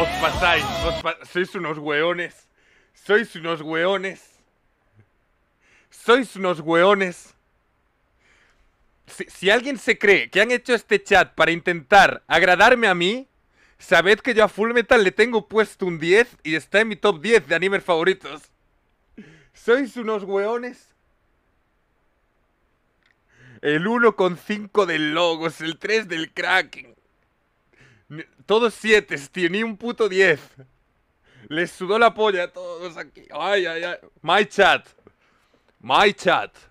Os pasáis, sois unos hueones, Sois unos hueones, Sois unos hueones. Si, alguien se cree que han hecho este chat para intentar agradarme a mí, sabed que yo a Full Metal le tengo puesto un 10 y está en mi top 10 de animes favoritos. Sois unos hueones. El 1,5 del Logos, el 3 del Kraken. Todos siete, tío, ni un puto diez. Les sudó la polla a todos aquí. Ay, ay, ay. My chat. My chat.